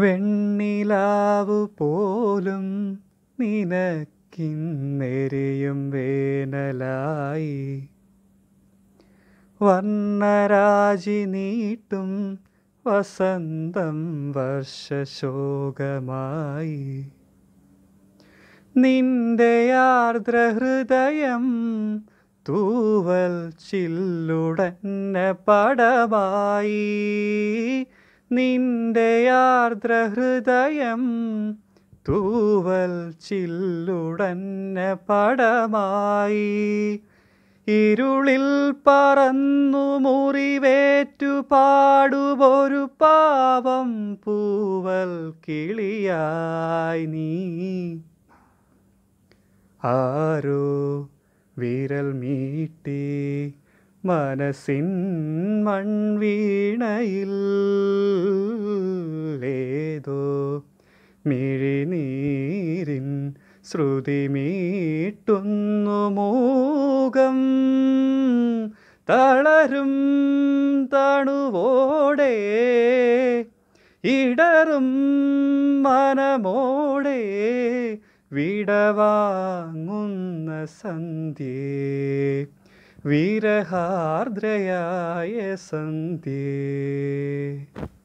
വെണ്ണിലാവു പോലും നിനക്കിന്നെരിയും വേനലായി വർണ്ണരാജി നീട്ടും വസന്തം വർഷശോകമായി നിന്റെ ആർദ്രഹൃദയം തൂവൽ ചില്ലുടന്നെ പടമായി നിന്റെ ആർദ്രഹൃദയം തൂവൽ ചില്ലുടന്നെ പടമായി ഇരുളിൽ പറന്നു മുറിവേറ്റു പാടുപോരു പാവം പൂവൽ കിളിയായി നീ ആരോ വിരൽ മീട്ടി മനസ്സിൻ മൺവീണയിൽ ഏതോ മിഴിനീരിൻ ശ്രുതി മീട്ടുന്നു മൂകം തളരും തണുവോടെ ഇടറും മനമോടെ വിടവാങ്ങുന്ന സന്ധ്യേ वीरहार्द्रयाय सन्ति